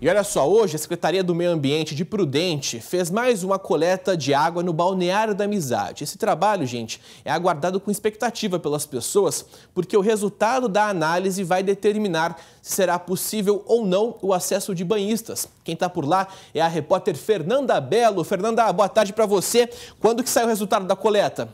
E olha só, hoje a Secretaria do Meio Ambiente de Prudente fez mais uma coleta de água no Balneário da Amizade. Esse trabalho, gente, é aguardado com expectativa pelas pessoas, porque o resultado da análise vai determinar se será possível ou não o acesso de banhistas. Quem está por lá é a repórter Fernanda Belo. Fernanda, boa tarde para você. Quando que sai o resultado da coleta?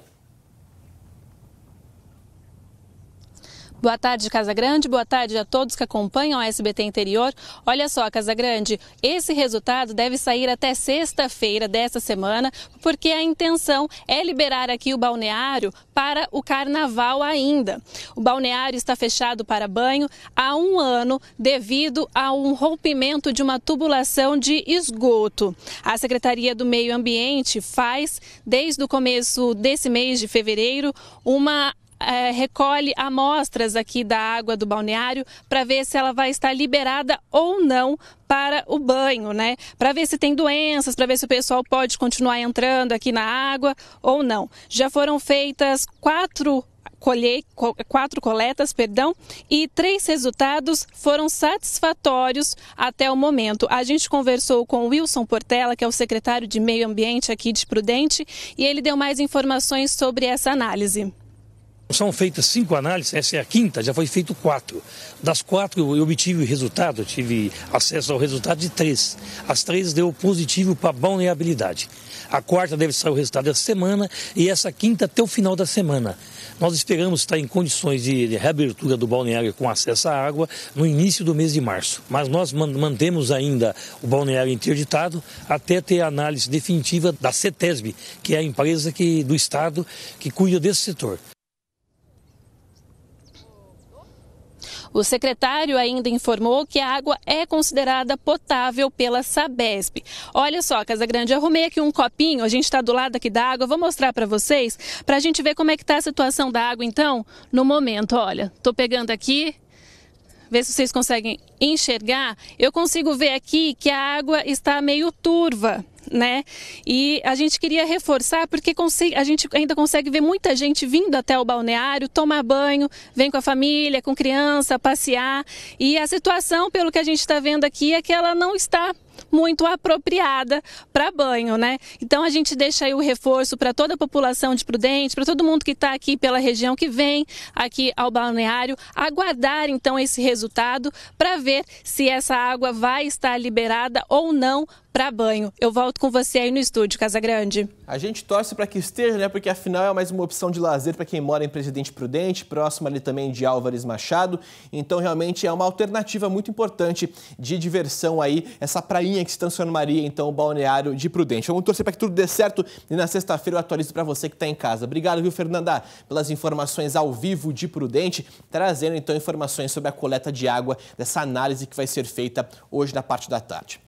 Boa tarde, Casa Grande. Boa tarde a todos que acompanham a SBT Interior. Olha só, Casa Grande, esse resultado deve sair até sexta-feira desta semana, porque a intenção é liberar aqui o balneário para o carnaval ainda. O balneário está fechado para banho há um ano devido a um rompimento de uma tubulação de esgoto. A Secretaria do Meio Ambiente faz, desde o começo desse mês de fevereiro, uma é, recolhe amostras aqui da água do balneário para ver se ela vai estar liberada ou não para o banho, né? Para ver se tem doenças, para ver se o pessoal pode continuar entrando aqui na água ou não. Já foram feitas quatro colher quatro coletas, perdão, e três resultados foram satisfatórios até o momento. A gente conversou com Wilson Portela, que é o secretário de Meio Ambiente aqui de Prudente, e ele deu mais informações sobre essa análise. São feitas cinco análises, essa é a quinta, já foi feito quatro. Das quatro eu obtive o resultado, tive acesso ao resultado de três. As três deu positivo para balneabilidade. A quarta deve sair o resultado da semana e essa quinta até o final da semana. Nós esperamos estar em condições de reabertura do balneário com acesso à água no início do mês de março. Mas nós mantemos ainda o balneário interditado até ter a análise definitiva da CETESB, que é a empresa que, do Estado que cuida desse setor. O secretário ainda informou que a água é considerada potável pela Sabesp. Olha só, Casa Grande, arrumei aqui um copinho, a gente está do lado aqui da água, vou mostrar para vocês, para a gente ver como é que está a situação da água, então, no momento. Olha, estou pegando aqui, ver se vocês conseguem enxergar. Eu consigo ver aqui que a água está meio turva né? E a gente queria reforçar porque a gente ainda consegue ver muita gente vindo até o balneário, tomar banho, vem com a família, com criança, passear. E a situação, pelo que a gente está vendo aqui, é que ela não está muito apropriada para banho, né? Então a gente deixa aí o reforço para toda a população de Prudente, para todo mundo que está aqui pela região que vem aqui ao balneário, aguardar então esse resultado para ver se essa água vai estar liberada ou não para banho. Eu volto com você aí no estúdio, Casa Grande. A gente torce para que esteja, né? Porque afinal é mais uma opção de lazer para quem mora em Presidente Prudente, próximo ali também de Álvares Machado. Então realmente é uma alternativa muito importante de diversão aí, essa prainha que se transformaria então o balneário de Prudente. Vamos torcer para que tudo dê certo e na sexta-feira eu atualizo para você que está em casa. Obrigado, viu, Fernanda, pelas informações ao vivo de Prudente, trazendo então informações sobre a coleta de água dessa análise que vai ser feita hoje na parte da tarde.